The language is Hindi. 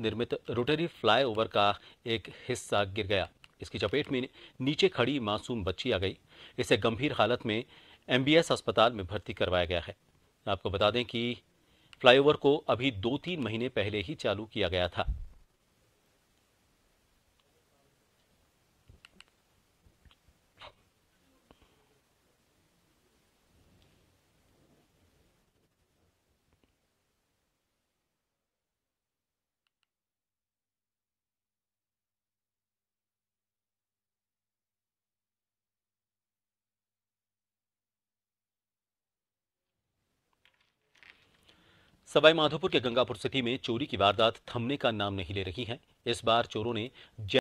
निर्मित रोटरी फ्लाईओवर का एक हिस्सा गिर गया इसकी चपेट में नीचे खड़ी मासूम बच्ची आ गई इसे गंभीर हालत में एमबीएस अस्पताल में भर्ती करवाया गया है आपको बता दें कि फ्लाईओवर को अभी दो तीन महीने पहले ही चालू किया गया था सवाई माधोपुर के गंगापुर सिटी में चोरी की वारदात थमने का नाम नहीं ले रही है इस बार चोरों ने